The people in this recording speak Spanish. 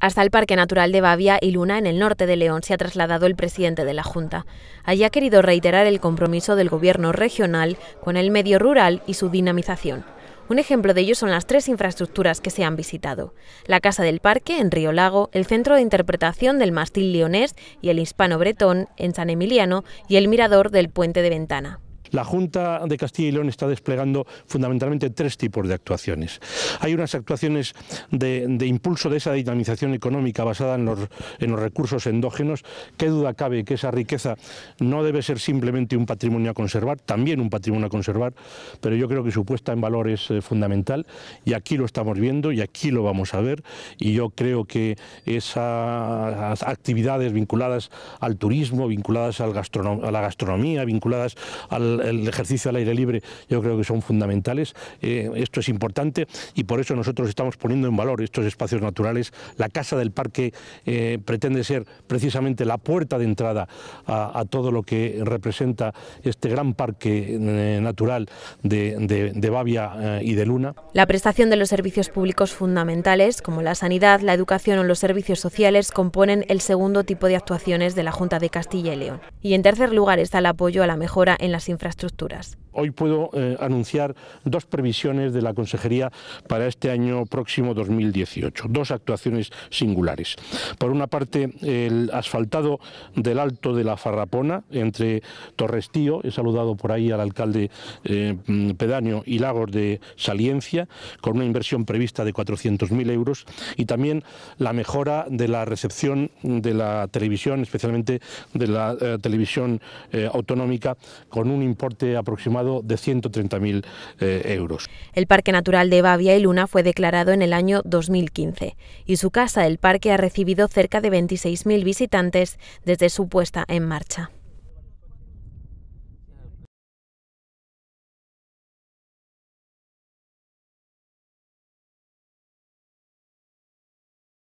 Hasta el Parque Natural de Bavia y Luna, en el norte de León, se ha trasladado el presidente de la Junta. Allí ha querido reiterar el compromiso del gobierno regional con el medio rural y su dinamización. Un ejemplo de ello son las tres infraestructuras que se han visitado. La Casa del Parque, en Río Lago, el Centro de Interpretación del Mastil Leonés y el Hispano Bretón, en San Emiliano, y el Mirador del Puente de Ventana. La Junta de Castilla y León está desplegando fundamentalmente tres tipos de actuaciones. Hay unas actuaciones de, impulso de esa dinamización económica basada en los, en los, recursos endógenos. Qué duda cabe que esa riqueza no debe ser simplemente un patrimonio a conservar, también un patrimonio a conservar, pero yo creo que su puesta en valor es eh, fundamental y aquí lo estamos viendo y aquí lo vamos a ver y yo creo que esas actividades vinculadas al turismo, vinculadas al a la gastronomía, vinculadas al el, ejercicio al aire libre yo creo que son fundamentales. Eh, esto es importante y por eso nosotros estamos poniendo en valor estos espacios naturales. La Casa del Parque eh, pretende ser precisamente la puerta de entrada a, todo lo que representa este gran parque eh, natural de, de, de Bavia y de Luna. La prestación de los servicios públicos fundamentales, como la sanidad, la educación o los servicios sociales, componen el segundo tipo de actuaciones de la Junta de Castilla y León. Y en tercer lugar está el apoyo a la mejora en las infraestructuras infraestructuras. Hoy puedo eh, anunciar dos previsiones de la Consejería para este año próximo 2018, dos actuaciones singulares. Por una parte, el asfaltado del Alto de la Farrapona, entre Torrestío, he saludado por ahí al alcalde eh, mm, Pedaño y Lagos de Saliencia, con una inversión prevista de 400.000 euros, y también la mejora de la recepción de la televisión, especialmente de la eh, televisión autonómica, con un importe aproximado de 130.000 eh, euros. El Parque Natural de Bavia y Luna fue declarado en el año 2015 y su casa, el parque, ha recibido cerca de 26.000 visitantes desde su puesta en marcha.